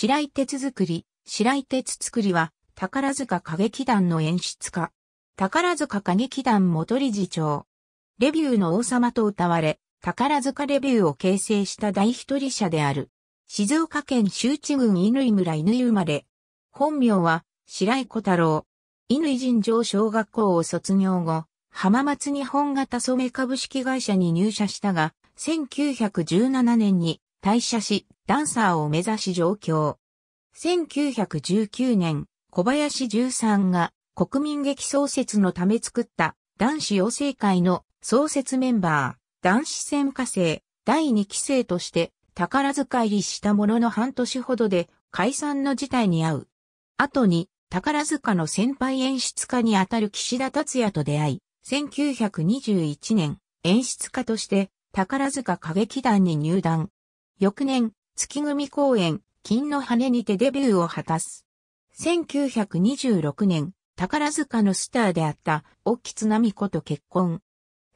白井鉄作り、白井鉄作りは、宝塚歌劇団の演出家。宝塚歌劇団元理事長。レビューの王様と歌われ、宝塚レビューを形成した第一人者である。静岡県周知郡乾村乾生まれ。本名は、白井小太郎。乾人情小学校を卒業後、浜松日本型染株式会社に入社したが、1917年に退社し、ダンサーを目指し上京。1919年、小林十三が国民劇創設のため作った男子養成会の創設メンバー、男子専科生、第2期生として宝塚入りしたものの半年ほどで解散の事態に遭う。後に宝塚の先輩演出家にあたる岸田達也と出会い、1921年演出家として宝塚歌劇団に入団。翌年、月組公演、金の羽にてデビューを果たす。1926年、宝塚のスターであった、沖津奈美子と結婚。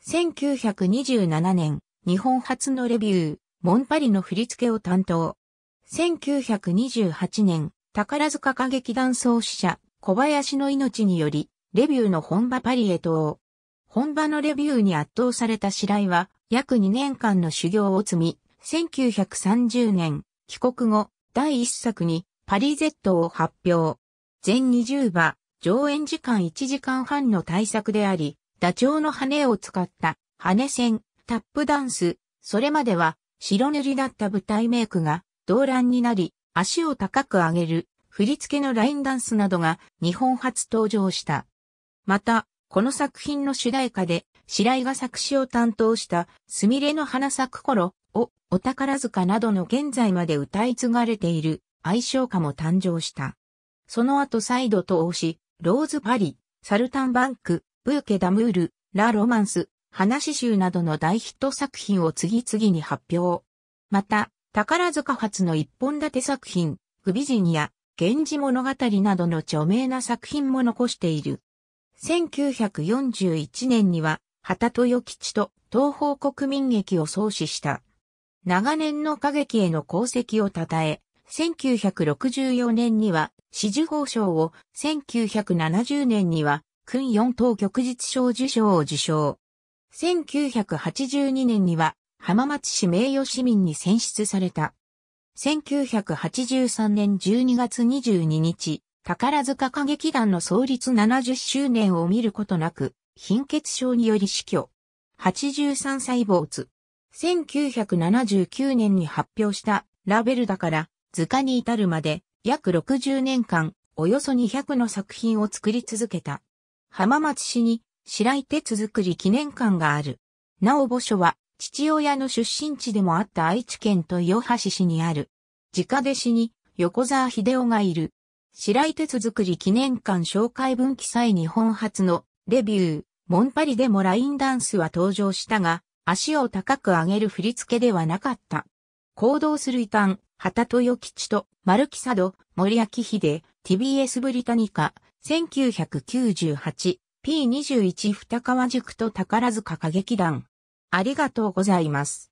1927年、日本初のレビュー、モンパリの振り付けを担当。1928年、宝塚歌劇団創始者、小林の命により、レビューの本場パリへと、本場のレビューに圧倒された白井は、約2年間の修行を積み、1930年、帰国後、第一作にパリゼットを発表。全20話、上演時間1時間半の大作であり、ダチョウの羽を使った羽線、タップダンス、それまでは白塗りだった舞台メイクが動乱になり、足を高く上げる、振り付けのラインダンスなどが日本初登場した。また、この作品の主題歌で、白井が作詞を担当した、すみれの花咲く頃、お、お宝塚などの現在まで歌い継がれている愛称歌も誕生した。その後再度と応し、ローズパリ、サルタンバンク、ブーケダムール、ラ・ロマンス、話集などの大ヒット作品を次々に発表。また、宝塚発の一本立て作品、グビジンや、源氏物語などの著名な作品も残している。1941年には、旗豊吉と東方国民劇を創始した。長年の歌劇への功績を称え、1964年には紫綬褒章を、1970年には訓四等旭日賞受賞を受賞。1982年には浜松市名誉市民に選出された。1983年12月22日、宝塚歌劇団の創立70周年を見ることなく、貧血症により死去。83歳没。1979年に発表したラベルだから図鑑に至るまで約60年間およそ200の作品を作り続けた。浜松市に白井鉄作り記念館がある。なお墓所は父親の出身地でもあった愛知県豊橋市にある。自家弟子に横沢秀夫がいる。白井鉄作り記念館紹介文記載日本初のレビュー、モンパリでもラインダンスは登場したが、足を高く上げる振り付けではなかった。行動する異端、旗豊吉と、丸木佐渡、森明秀、TBS ブリタニカ、1998、P21 二川塾と宝塚歌劇団。ありがとうございます。